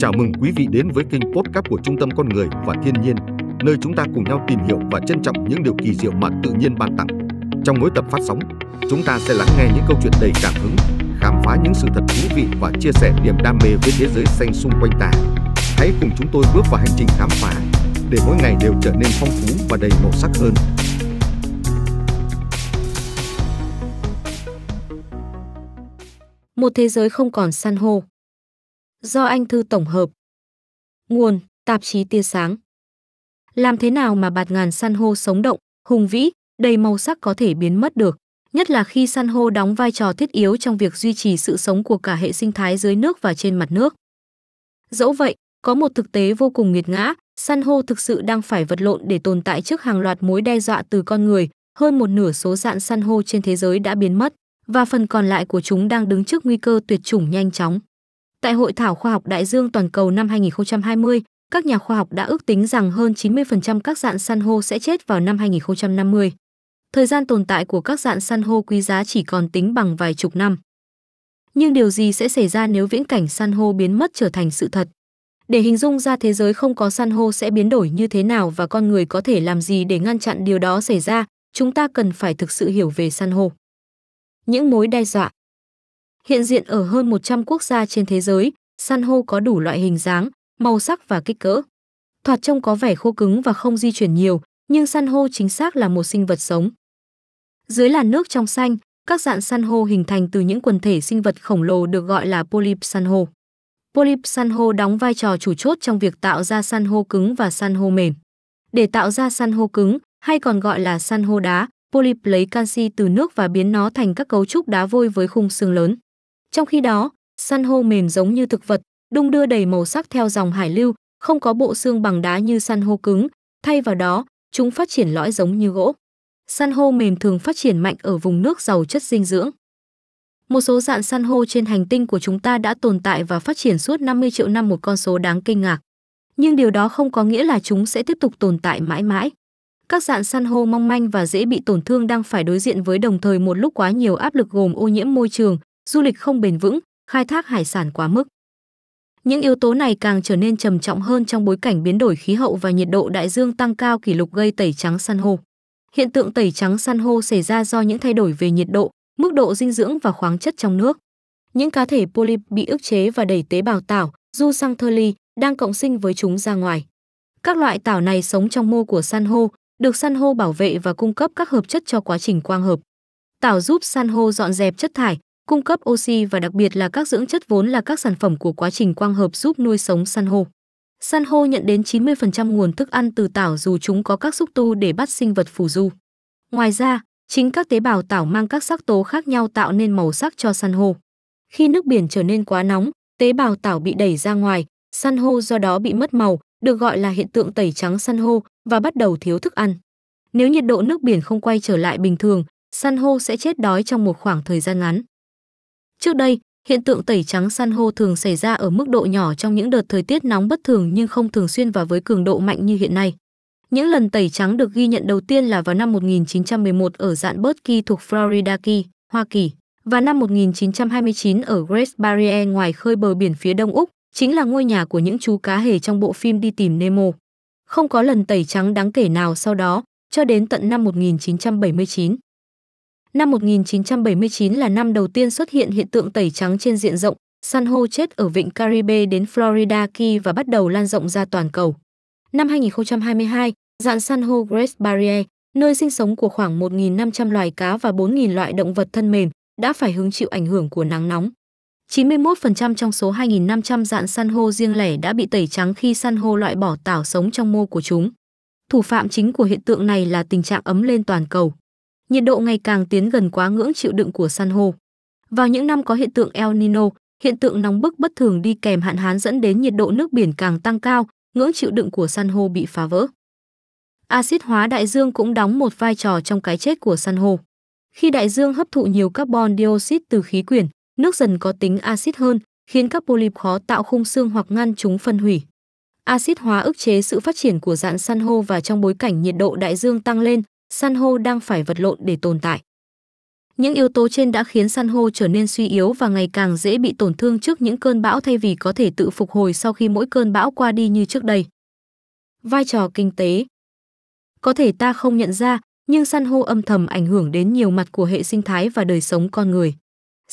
Chào mừng quý vị đến với kênh podcast của Trung tâm Con Người và Thiên nhiên, nơi chúng ta cùng nhau tìm hiểu và trân trọng những điều kỳ diệu mà tự nhiên ban tặng. Trong mỗi tập phát sóng, chúng ta sẽ lắng nghe những câu chuyện đầy cảm hứng, khám phá những sự thật thú vị và chia sẻ niềm đam mê với thế giới xanh xung quanh ta. Hãy cùng chúng tôi bước vào hành trình khám phá để mỗi ngày đều trở nên phong phú và đầy màu sắc hơn. một thế giới không còn san hô. Do anh Thư tổng hợp. Nguồn, tạp chí tia sáng. Làm thế nào mà bạt ngàn san hô sống động, hùng vĩ, đầy màu sắc có thể biến mất được, nhất là khi san hô đóng vai trò thiết yếu trong việc duy trì sự sống của cả hệ sinh thái dưới nước và trên mặt nước. Dẫu vậy, có một thực tế vô cùng nghiệt ngã, san hô thực sự đang phải vật lộn để tồn tại trước hàng loạt mối đe dọa từ con người, hơn một nửa số dạng san hô trên thế giới đã biến mất và phần còn lại của chúng đang đứng trước nguy cơ tuyệt chủng nhanh chóng. Tại Hội thảo Khoa học Đại dương Toàn cầu năm 2020, các nhà khoa học đã ước tính rằng hơn 90% các dạng san hô sẽ chết vào năm 2050. Thời gian tồn tại của các dạng san hô quý giá chỉ còn tính bằng vài chục năm. Nhưng điều gì sẽ xảy ra nếu viễn cảnh san hô biến mất trở thành sự thật? Để hình dung ra thế giới không có san hô sẽ biến đổi như thế nào và con người có thể làm gì để ngăn chặn điều đó xảy ra, chúng ta cần phải thực sự hiểu về san hô những mối đe dọa. Hiện diện ở hơn 100 quốc gia trên thế giới, san hô có đủ loại hình dáng, màu sắc và kích cỡ. Thoạt trông có vẻ khô cứng và không di chuyển nhiều, nhưng san hô chính xác là một sinh vật sống. Dưới làn nước trong xanh, các dạng san hô hình thành từ những quần thể sinh vật khổng lồ được gọi là polyp san hô. Polyp san hô đóng vai trò chủ chốt trong việc tạo ra san hô cứng và san hô mềm. Để tạo ra san hô cứng, hay còn gọi là san hô đá, Polyp lấy canxi từ nước và biến nó thành các cấu trúc đá vôi với khung xương lớn. Trong khi đó, san hô mềm giống như thực vật, đung đưa đầy màu sắc theo dòng hải lưu, không có bộ xương bằng đá như san hô cứng, thay vào đó, chúng phát triển lõi giống như gỗ. San hô mềm thường phát triển mạnh ở vùng nước giàu chất dinh dưỡng. Một số dạng san hô trên hành tinh của chúng ta đã tồn tại và phát triển suốt 50 triệu năm một con số đáng kinh ngạc. Nhưng điều đó không có nghĩa là chúng sẽ tiếp tục tồn tại mãi mãi. Các dạng san hô mong manh và dễ bị tổn thương đang phải đối diện với đồng thời một lúc quá nhiều áp lực gồm ô nhiễm môi trường, du lịch không bền vững, khai thác hải sản quá mức. Những yếu tố này càng trở nên trầm trọng hơn trong bối cảnh biến đổi khí hậu và nhiệt độ đại dương tăng cao kỷ lục gây tẩy trắng san hô. Hiện tượng tẩy trắng san hô xảy ra do những thay đổi về nhiệt độ, mức độ dinh dưỡng và khoáng chất trong nước. Những cá thể polyp bị ức chế và đẩy tế bào tảo, du sang thơ ly, đang cộng sinh với chúng ra ngoài. Các loại tảo này sống trong mô của san hô, được san hô bảo vệ và cung cấp các hợp chất cho quá trình quang hợp. Tảo giúp san hô dọn dẹp chất thải, cung cấp oxy và đặc biệt là các dưỡng chất vốn là các sản phẩm của quá trình quang hợp giúp nuôi sống san hô. San hô nhận đến 90% nguồn thức ăn từ tảo dù chúng có các xúc tu để bắt sinh vật phù du. Ngoài ra, chính các tế bào tảo mang các sắc tố khác nhau tạo nên màu sắc cho san hô. Khi nước biển trở nên quá nóng, tế bào tảo bị đẩy ra ngoài, san hô do đó bị mất màu, được gọi là hiện tượng tẩy trắng san hô, và bắt đầu thiếu thức ăn. Nếu nhiệt độ nước biển không quay trở lại bình thường, san hô sẽ chết đói trong một khoảng thời gian ngắn. Trước đây, hiện tượng tẩy trắng san hô thường xảy ra ở mức độ nhỏ trong những đợt thời tiết nóng bất thường nhưng không thường xuyên và với cường độ mạnh như hiện nay. Những lần tẩy trắng được ghi nhận đầu tiên là vào năm 1911 ở dạn Bert Key thuộc Florida Key, Hoa Kỳ và năm 1929 ở Great Barrier ngoài khơi bờ biển phía Đông Úc, chính là ngôi nhà của những chú cá hề trong bộ phim Đi tìm Nemo không có lần tẩy trắng đáng kể nào sau đó, cho đến tận năm 1979. Năm 1979 là năm đầu tiên xuất hiện hiện tượng tẩy trắng trên diện rộng, san hô chết ở vịnh Caribe đến Florida Key và bắt đầu lan rộng ra toàn cầu. Năm 2022, dạn san hô Great Barrier, nơi sinh sống của khoảng 1.500 loài cá và 4.000 loại động vật thân mềm, đã phải hứng chịu ảnh hưởng của nắng nóng. 91% trong số 2.500 dạng san hô riêng lẻ đã bị tẩy trắng khi san hô loại bỏ tảo sống trong mô của chúng. Thủ phạm chính của hiện tượng này là tình trạng ấm lên toàn cầu. Nhiệt độ ngày càng tiến gần quá ngưỡng chịu đựng của san hô. Vào những năm có hiện tượng El Nino, hiện tượng nóng bức bất thường đi kèm hạn hán dẫn đến nhiệt độ nước biển càng tăng cao, ngưỡng chịu đựng của san hô bị phá vỡ. Axit hóa đại dương cũng đóng một vai trò trong cái chết của san hô. Khi đại dương hấp thụ nhiều carbon dioxide từ khí quyển, Nước dần có tính axit hơn, khiến các polyp khó tạo khung xương hoặc ngăn chúng phân hủy. Axit hóa ức chế sự phát triển của dạng san hô và trong bối cảnh nhiệt độ đại dương tăng lên, san hô đang phải vật lộn để tồn tại. Những yếu tố trên đã khiến san hô trở nên suy yếu và ngày càng dễ bị tổn thương trước những cơn bão thay vì có thể tự phục hồi sau khi mỗi cơn bão qua đi như trước đây. Vai trò kinh tế Có thể ta không nhận ra, nhưng san hô âm thầm ảnh hưởng đến nhiều mặt của hệ sinh thái và đời sống con người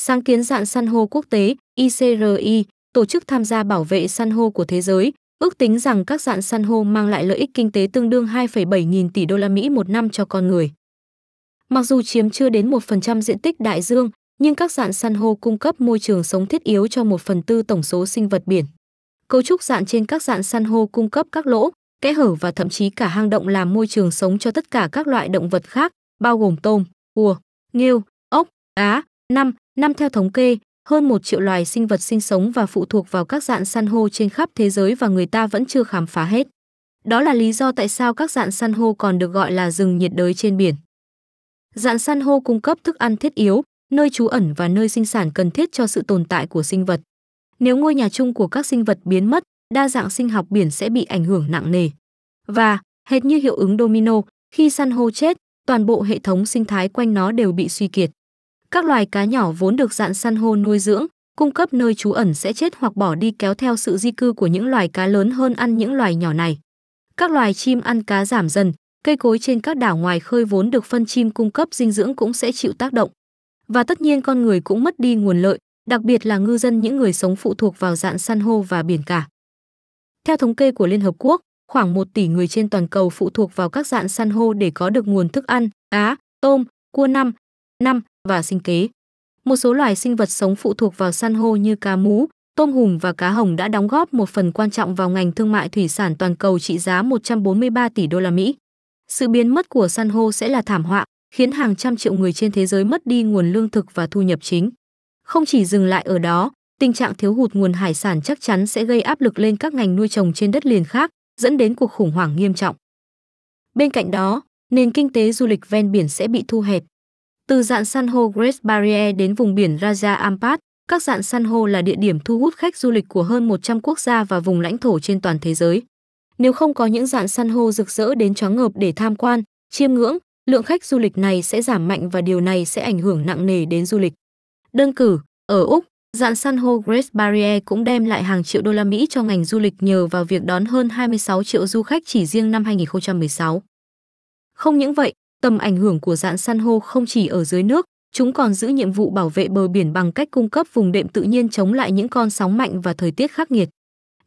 sáng kiến dạng san hô quốc tế ICRI, tổ chức tham gia bảo vệ san hô của thế giới, ước tính rằng các dạng san hô mang lại lợi ích kinh tế tương đương 2,7 nghìn tỷ đô la Mỹ một năm cho con người. Mặc dù chiếm chưa đến 1% diện tích đại dương, nhưng các dạng san hô cung cấp môi trường sống thiết yếu cho 1 phần tư tổng số sinh vật biển. Cấu trúc dạng trên các dạng san hô cung cấp các lỗ, kẽ hở và thậm chí cả hang động làm môi trường sống cho tất cả các loại động vật khác, bao gồm tôm, cua, nghêu, ốc, á, năm, Năm theo thống kê, hơn một triệu loài sinh vật sinh sống và phụ thuộc vào các dạng san hô trên khắp thế giới và người ta vẫn chưa khám phá hết. Đó là lý do tại sao các dạng san hô còn được gọi là rừng nhiệt đới trên biển. Dạng san hô cung cấp thức ăn thiết yếu, nơi trú ẩn và nơi sinh sản cần thiết cho sự tồn tại của sinh vật. Nếu ngôi nhà chung của các sinh vật biến mất, đa dạng sinh học biển sẽ bị ảnh hưởng nặng nề. Và, hệt như hiệu ứng domino, khi san hô chết, toàn bộ hệ thống sinh thái quanh nó đều bị suy kiệt. Các loài cá nhỏ vốn được dạn san hô nuôi dưỡng, cung cấp nơi trú ẩn sẽ chết hoặc bỏ đi kéo theo sự di cư của những loài cá lớn hơn ăn những loài nhỏ này. Các loài chim ăn cá giảm dần, cây cối trên các đảo ngoài khơi vốn được phân chim cung cấp dinh dưỡng cũng sẽ chịu tác động. Và tất nhiên con người cũng mất đi nguồn lợi, đặc biệt là ngư dân những người sống phụ thuộc vào dạng san hô và biển cả. Theo thống kê của Liên Hợp Quốc, khoảng 1 tỷ người trên toàn cầu phụ thuộc vào các dạng san hô để có được nguồn thức ăn, cá tôm, cua năm, năm và sinh kế. Một số loài sinh vật sống phụ thuộc vào san hô như cá mú, tôm hùm và cá hồng đã đóng góp một phần quan trọng vào ngành thương mại thủy sản toàn cầu trị giá 143 tỷ đô la Mỹ. Sự biến mất của san hô sẽ là thảm họa, khiến hàng trăm triệu người trên thế giới mất đi nguồn lương thực và thu nhập chính. Không chỉ dừng lại ở đó, tình trạng thiếu hụt nguồn hải sản chắc chắn sẽ gây áp lực lên các ngành nuôi trồng trên đất liền khác, dẫn đến cuộc khủng hoảng nghiêm trọng. Bên cạnh đó, nền kinh tế du lịch ven biển sẽ bị thu hẹp, từ dạng san hô Great Barrier đến vùng biển Raja Ampat, các dạng san hô là địa điểm thu hút khách du lịch của hơn 100 quốc gia và vùng lãnh thổ trên toàn thế giới. Nếu không có những dạng san hô rực rỡ đến chóng ngợp để tham quan, chiêm ngưỡng, lượng khách du lịch này sẽ giảm mạnh và điều này sẽ ảnh hưởng nặng nề đến du lịch. Đơn cử, ở Úc, dạng san hô Great Barrier cũng đem lại hàng triệu đô la Mỹ cho ngành du lịch nhờ vào việc đón hơn 26 triệu du khách chỉ riêng năm 2016. Không những vậy, Tầm ảnh hưởng của dạn san hô không chỉ ở dưới nước, chúng còn giữ nhiệm vụ bảo vệ bờ biển bằng cách cung cấp vùng đệm tự nhiên chống lại những con sóng mạnh và thời tiết khắc nghiệt.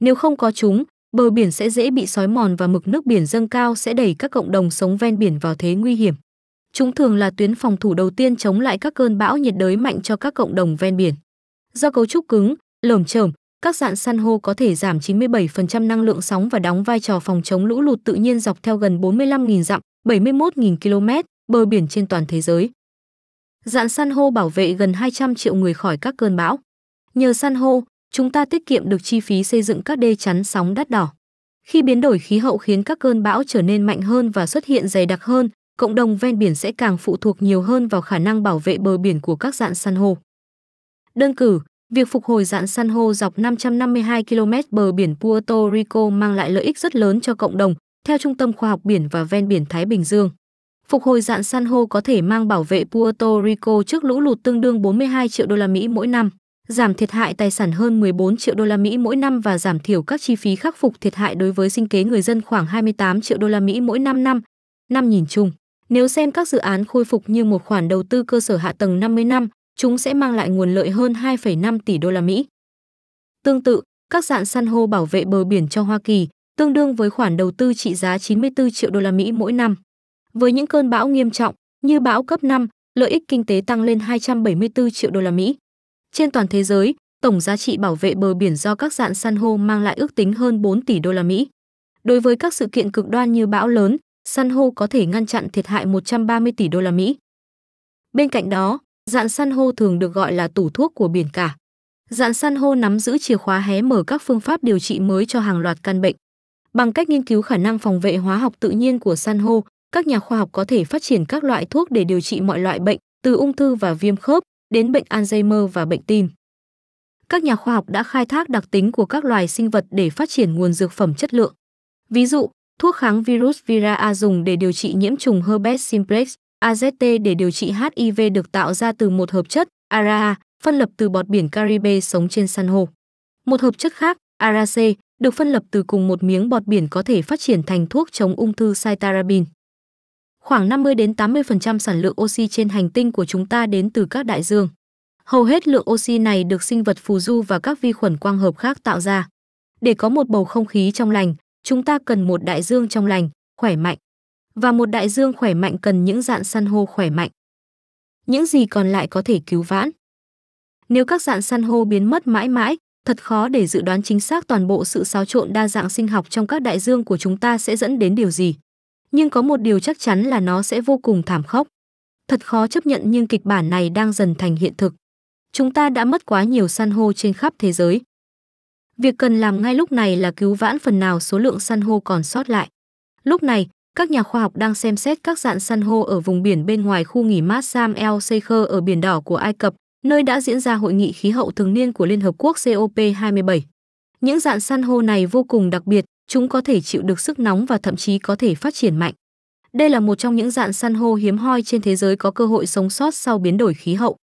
Nếu không có chúng, bờ biển sẽ dễ bị sói mòn và mực nước biển dâng cao sẽ đẩy các cộng đồng sống ven biển vào thế nguy hiểm. Chúng thường là tuyến phòng thủ đầu tiên chống lại các cơn bão nhiệt đới mạnh cho các cộng đồng ven biển. Do cấu trúc cứng, lởm chởm, các dạng san hô có thể giảm 97% năng lượng sóng và đóng vai trò phòng chống lũ lụt tự nhiên dọc theo gần 45.000 dặm, 71.000 km, bờ biển trên toàn thế giới. Dạng san hô bảo vệ gần 200 triệu người khỏi các cơn bão. Nhờ san hô, chúng ta tiết kiệm được chi phí xây dựng các đê chắn sóng đắt đỏ. Khi biến đổi khí hậu khiến các cơn bão trở nên mạnh hơn và xuất hiện dày đặc hơn, cộng đồng ven biển sẽ càng phụ thuộc nhiều hơn vào khả năng bảo vệ bờ biển của các dạng san hô. Đơn cử, việc phục hồi dạng san hô dọc 552 km bờ biển Puerto Rico mang lại lợi ích rất lớn cho cộng đồng, theo Trung tâm Khoa học Biển và Ven Biển Thái Bình Dương. Phục hồi dạng san hô có thể mang bảo vệ Puerto Rico trước lũ lụt tương đương 42 triệu đô la Mỹ mỗi năm, giảm thiệt hại tài sản hơn 14 triệu đô la Mỹ mỗi năm và giảm thiểu các chi phí khắc phục thiệt hại đối với sinh kế người dân khoảng 28 triệu đô la Mỹ mỗi năm năm. Năm nhìn chung, nếu xem các dự án khôi phục như một khoản đầu tư cơ sở hạ tầng 50 năm, chúng sẽ mang lại nguồn lợi hơn 2,5 tỷ đô la Mỹ. Tương tự, các dạng san hô bảo vệ bờ biển cho Hoa Kỳ, tương đương với khoản đầu tư trị giá 94 triệu đô la Mỹ mỗi năm. Với những cơn bão nghiêm trọng như bão cấp 5, lợi ích kinh tế tăng lên 274 triệu đô la Mỹ. Trên toàn thế giới, tổng giá trị bảo vệ bờ biển do các dạn san hô mang lại ước tính hơn 4 tỷ đô la Mỹ. Đối với các sự kiện cực đoan như bão lớn, san hô có thể ngăn chặn thiệt hại 130 tỷ đô la Mỹ. Bên cạnh đó, dạn san hô thường được gọi là tủ thuốc của biển cả. Dạn san hô nắm giữ chìa khóa hé mở các phương pháp điều trị mới cho hàng loạt căn bệnh. Bằng cách nghiên cứu khả năng phòng vệ hóa học tự nhiên của san hô, các nhà khoa học có thể phát triển các loại thuốc để điều trị mọi loại bệnh, từ ung thư và viêm khớp đến bệnh Alzheimer và bệnh tim. Các nhà khoa học đã khai thác đặc tính của các loài sinh vật để phát triển nguồn dược phẩm chất lượng. Ví dụ, thuốc kháng virus Vira A dùng để điều trị nhiễm trùng herpes simplex, AZT để điều trị HIV được tạo ra từ một hợp chất, ARA, phân lập từ bọt biển Caribe sống trên san hô. Một hợp chất khác, ARAC, được phân lập từ cùng một miếng bọt biển có thể phát triển thành thuốc chống ung thư cytarabine. Khoảng 50 đến 80% sản lượng oxy trên hành tinh của chúng ta đến từ các đại dương. Hầu hết lượng oxy này được sinh vật phù du và các vi khuẩn quang hợp khác tạo ra. Để có một bầu không khí trong lành, chúng ta cần một đại dương trong lành, khỏe mạnh. Và một đại dương khỏe mạnh cần những dạng san hô khỏe mạnh. Những gì còn lại có thể cứu vãn. Nếu các dạng san hô biến mất mãi mãi, Thật khó để dự đoán chính xác toàn bộ sự xáo trộn đa dạng sinh học trong các đại dương của chúng ta sẽ dẫn đến điều gì. Nhưng có một điều chắc chắn là nó sẽ vô cùng thảm khốc. Thật khó chấp nhận nhưng kịch bản này đang dần thành hiện thực. Chúng ta đã mất quá nhiều san hô trên khắp thế giới. Việc cần làm ngay lúc này là cứu vãn phần nào số lượng san hô còn sót lại. Lúc này, các nhà khoa học đang xem xét các dạng san hô ở vùng biển bên ngoài khu nghỉ mát Sam El Sheikh ở biển đỏ của Ai Cập, nơi đã diễn ra hội nghị khí hậu thường niên của Liên Hợp Quốc COP27. Những dạng san hô này vô cùng đặc biệt, chúng có thể chịu được sức nóng và thậm chí có thể phát triển mạnh. Đây là một trong những dạng san hô hiếm hoi trên thế giới có cơ hội sống sót sau biến đổi khí hậu.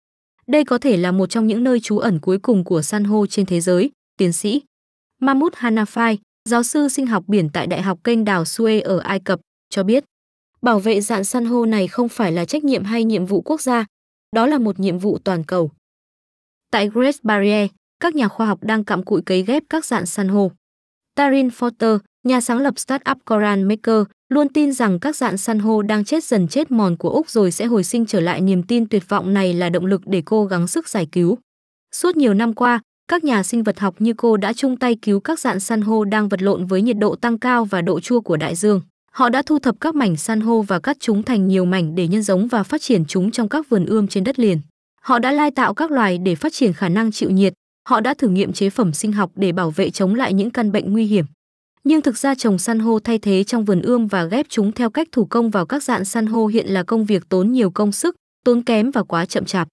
Đây có thể là một trong những nơi trú ẩn cuối cùng của san hô trên thế giới, tiến sĩ Mahmoud Hanafai, giáo sư sinh học biển tại Đại học kênh đảo Suez ở Ai Cập, cho biết. Bảo vệ dạng san hô này không phải là trách nhiệm hay nhiệm vụ quốc gia, đó là một nhiệm vụ toàn cầu. Tại Great Barrier, các nhà khoa học đang cạm cụi cấy ghép các dạng san hô. Tarin Forter, nhà sáng lập startup Coral Maker, luôn tin rằng các dạng san hô đang chết dần chết mòn của Úc rồi sẽ hồi sinh trở lại niềm tin tuyệt vọng này là động lực để cô gắng sức giải cứu. Suốt nhiều năm qua, các nhà sinh vật học như cô đã chung tay cứu các dạng san hô đang vật lộn với nhiệt độ tăng cao và độ chua của đại dương. Họ đã thu thập các mảnh san hô và cắt chúng thành nhiều mảnh để nhân giống và phát triển chúng trong các vườn ươm trên đất liền. Họ đã lai tạo các loài để phát triển khả năng chịu nhiệt. Họ đã thử nghiệm chế phẩm sinh học để bảo vệ chống lại những căn bệnh nguy hiểm. Nhưng thực ra trồng san hô thay thế trong vườn ươm và ghép chúng theo cách thủ công vào các dạng san hô hiện là công việc tốn nhiều công sức, tốn kém và quá chậm chạp.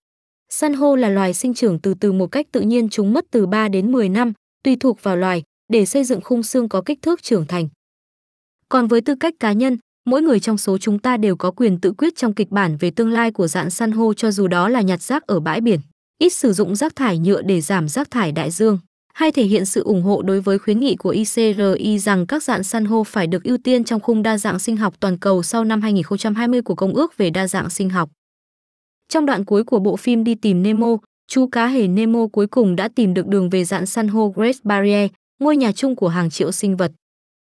San hô là loài sinh trưởng từ từ một cách tự nhiên chúng mất từ 3 đến 10 năm, tùy thuộc vào loài, để xây dựng khung xương có kích thước trưởng thành. Còn với tư cách cá nhân, mỗi người trong số chúng ta đều có quyền tự quyết trong kịch bản về tương lai của dạng san hô cho dù đó là nhặt rác ở bãi biển, ít sử dụng rác thải nhựa để giảm rác thải đại dương, hay thể hiện sự ủng hộ đối với khuyến nghị của ICRI rằng các dạng san hô phải được ưu tiên trong khung đa dạng sinh học toàn cầu sau năm 2020 của Công ước về đa dạng sinh học. Trong đoạn cuối của bộ phim Đi tìm Nemo, chú cá hề Nemo cuối cùng đã tìm được đường về dạng san hô Great Barrier, ngôi nhà chung của hàng triệu sinh vật.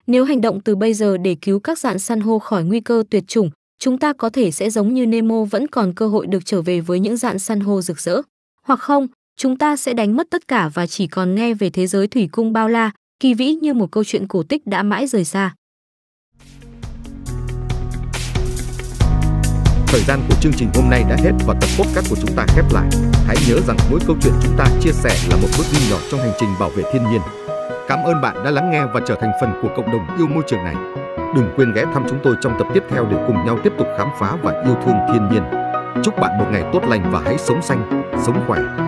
Nếu hành động từ bây giờ để cứu các dạng san hô khỏi nguy cơ tuyệt chủng, chúng ta có thể sẽ giống như Nemo vẫn còn cơ hội được trở về với những dạng san hô rực rỡ. Hoặc không, chúng ta sẽ đánh mất tất cả và chỉ còn nghe về thế giới thủy cung bao la, kỳ vĩ như một câu chuyện cổ tích đã mãi rời xa. Thời gian của chương trình hôm nay đã hết và tập podcast của chúng ta khép lại. Hãy nhớ rằng mỗi câu chuyện chúng ta chia sẻ là một bước đi nhỏ trong hành trình bảo vệ thiên nhiên. Cảm ơn bạn đã lắng nghe và trở thành phần của cộng đồng yêu môi trường này. Đừng quên ghé thăm chúng tôi trong tập tiếp theo để cùng nhau tiếp tục khám phá và yêu thương thiên nhiên. Chúc bạn một ngày tốt lành và hãy sống xanh, sống khỏe.